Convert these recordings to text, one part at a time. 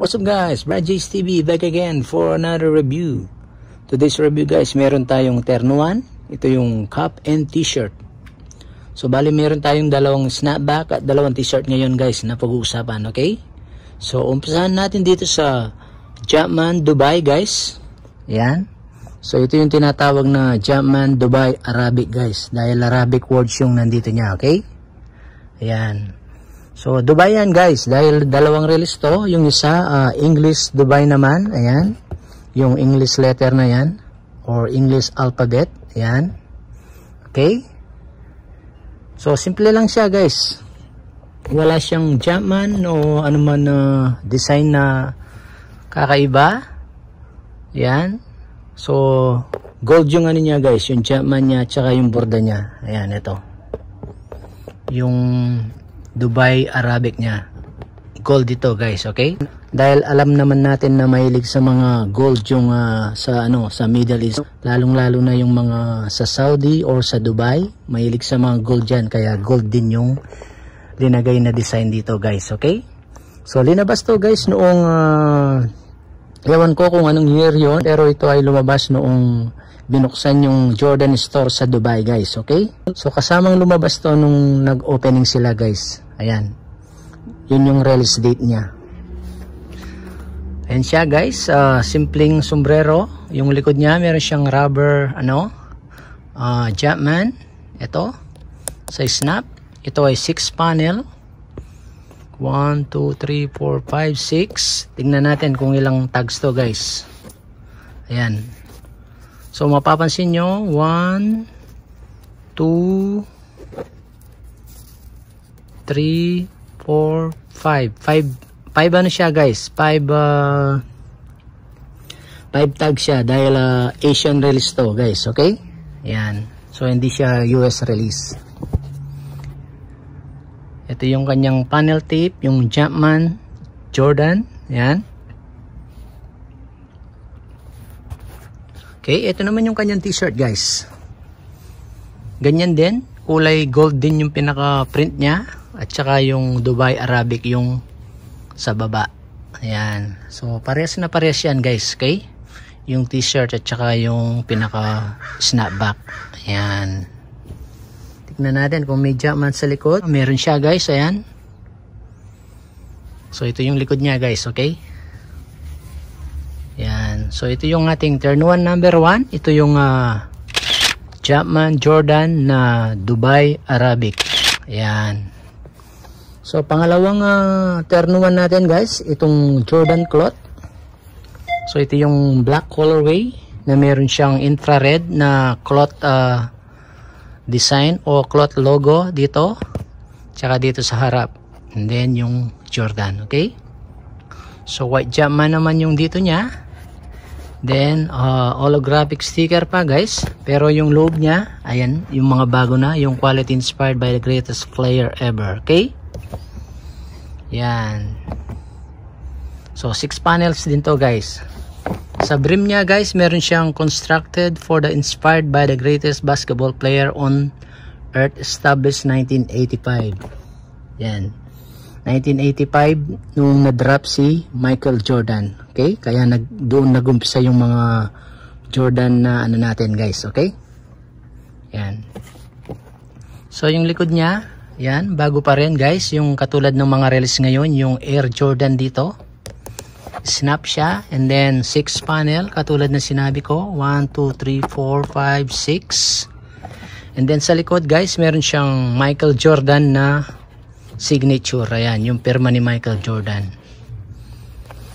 What's up guys? Brad Jace TV back again for another review. Today's review guys, meron tayong ternuan. Ito yung cup and t-shirt. So bali meron tayong dalawang snapback at dalawang t-shirt ngayon guys na pag-uusapan, okay? So umpisahan natin dito sa Jumpman Dubai guys. Yan. So ito yung tinatawag na Jumpman Dubai Arabic guys. Dahil Arabic words yung nandito niya, okay? Ayan. So, Dubai yan guys. Dahil dalawang release to. Yung isa, uh, English Dubai naman. Ayan. Yung English letter na yan. Or English alphabet. Ayan. Okay. So, simple lang siya guys. Wala siyang Jumpman o anuman na uh, design na kakaiba. Ayan. So, gold yung ano niya guys. Yung Jumpman niya tsaka yung borda niya. Ayan, ito. Yung Dubai Arabic niya. Gold dito guys, okay? Dahil alam naman natin na mahilig sa mga gold yung uh, sa ano sa Middle East, lalong-lalo na yung mga sa Saudi or sa Dubai, mahilig sa mga gold diyan kaya gold din yung linagay na design dito guys, okay? So linabas to guys noong uh, ewan ko kung anong year yon pero ito ay lumabas noong binuksan yung Jordan store sa Dubai guys, okay? So kasamang lumabas to nung nag-opening sila guys. Ayan. Yun yung release date niya. Ayan siya guys, uh, simpleng sombrero. Yung likod niya meron siyang rubber ano, uh, ah, Japman. Ito, sa snap. Ito ay 6 panel. 1, 2, 3, 4, 5, 6. Tingnan natin kung ilang tags to guys. Ayan. So mapapansin nyo, 1, 2, 3, 4, 5. 5, 5 ano siya guys? 5, uh, 5 tag siya dahil uh, Asian release to guys, okay? Yan. So hindi siya US release. Ito yung kanyang panel tape, yung Jumpman Jordan. Yan. Okay, ito naman yung kanyang t-shirt guys. Ganyan din, kulay gold din yung pinaka-print niya at saka yung Dubai Arabic yung sa baba. Ayan. So parehas na parehas yan guys, okay? Yung t-shirt at saka yung pinaka-snapback. Ayan. Tignan natin kung may jump man sa likod. Meron siya guys, ayan. So ito yung likod niya guys, okay? So, ito yung ating turn 1 number 1. Ito yung uh, ah, Japman Jordan na Dubai Arabic. Ayan. So, pangalawang uh, turn 1 natin guys. Itong Jordan cloth. So, ito yung black colorway na meron siyang infrared na cloth uh, design o cloth logo dito. Tsaka dito sa harap. And then, yung Jordan. Okay? So, white Japman naman yung dito niya. Then, uh, holographic sticker pa guys. Pero yung loob niya, ayan, yung mga bago na, yung quality inspired by the greatest player ever. Okay? Yan. So, 6 panels din to guys. Sa brim niya guys, meron siyang constructed for the inspired by the greatest basketball player on earth established 1985. Yan. 1985 nung na-drop si Michael Jordan. Okay? Kaya nag, doon nagumpisa yung mga Jordan na ano natin guys. Okay? Yan. So yung likod niya, yan, bago pa rin guys. Yung katulad ng mga release ngayon, yung Air Jordan dito. Snap siya. And then 6 panel, katulad na sinabi ko. 1, 2, 3, 4, 5, 6. And then sa likod guys, meron siyang Michael Jordan na signature. Ayan, yung perma ni Michael Jordan.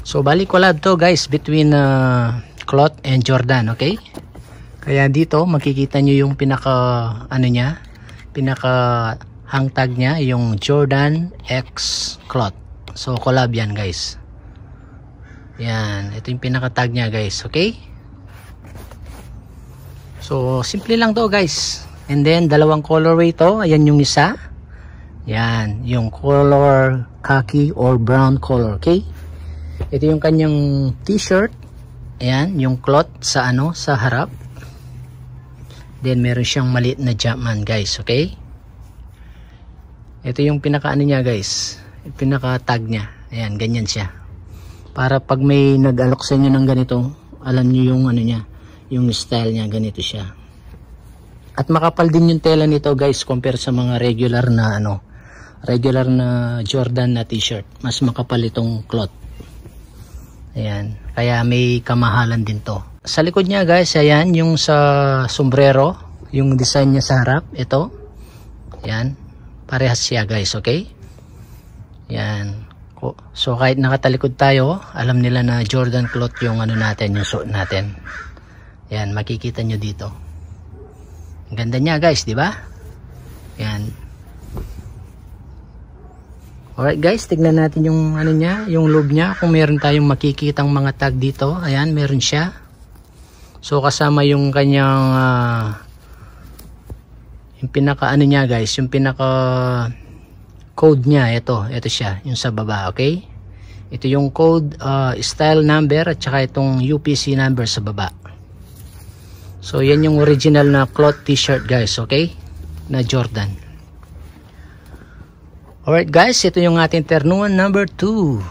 So, bali collab to guys between uh, cloth and Jordan. Okay? Kaya dito, makikita nyo yung pinaka, ano niya, pinaka hang tag niya, yung Jordan X cloth So, collab yan guys. Yan, ito yung pinaka tag niya guys. Okay? So, simple lang to guys. And then, dalawang colorway to. Ayan yung isa. Yan, yung color khaki or brown color, okay? Ito yung kanyang t-shirt. Ayan, yung cloth sa ano, sa harap. Then meron siyang maliit na Jumpman, guys, okay? Ito yung pinaka ano niya, guys. Pinaka tag niya. Ayan, ganyan siya. Para pag may nag-alok sa inyo ng ganito, alam niyo yung ano niya, yung style niya, ganito siya. At makapal din yung tela nito, guys, compare sa mga regular na ano, regular na Jordan na t-shirt. Mas makapal itong cloth. Ayan. Kaya may kamahalan din to. Sa likod niya guys, ayan, yung sa sombrero, yung design niya sa harap, ito. Ayan. Parehas siya guys, okay? Ayan. So kahit nakatalikod tayo, alam nila na Jordan cloth yung ano natin, yung suot natin. Ayan, makikita nyo dito. Ang ganda niya guys, di ba? Ayan. Alright guys, tignan natin yung ano niya, yung loob niya kung meron tayong makikitang mga tag dito. Ayan, meron siya. So kasama yung kanyang uh, yung pinaka ano niya guys, yung pinaka code niya ito, ito siya, yung sa baba, okay? Ito yung code, uh, style number at saka itong UPC number sa baba. So yan yung original na cloth t-shirt guys, okay? Na Jordan. Alright guys, ito yung ating ternuan number 2.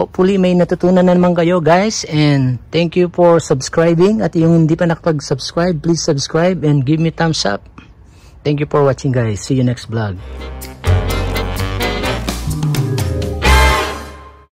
Hopefully may natutunan na naman kayo guys and thank you for subscribing at yung hindi pa nakapag-subscribe, please subscribe and give me thumbs up. Thank you for watching guys. See you next vlog.